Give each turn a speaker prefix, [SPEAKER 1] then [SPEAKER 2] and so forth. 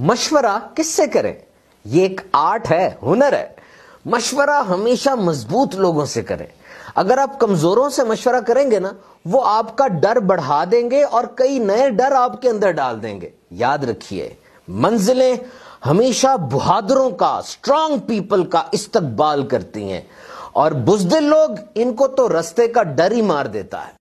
[SPEAKER 1] मशवरा किससे करें ये एक आर्ट है हुनर है मशवरा हमेशा मजबूत लोगों से करें अगर आप कमजोरों से मशवरा करेंगे ना वो आपका डर बढ़ा देंगे और कई नए डर आपके अंदर डाल देंगे याद रखिए मंजिलें हमेशा बहादुरों का स्ट्रांग पीपल का इस्तकबाल करती हैं और बुजदिल लोग इनको तो रस्ते का डर ही मार देता है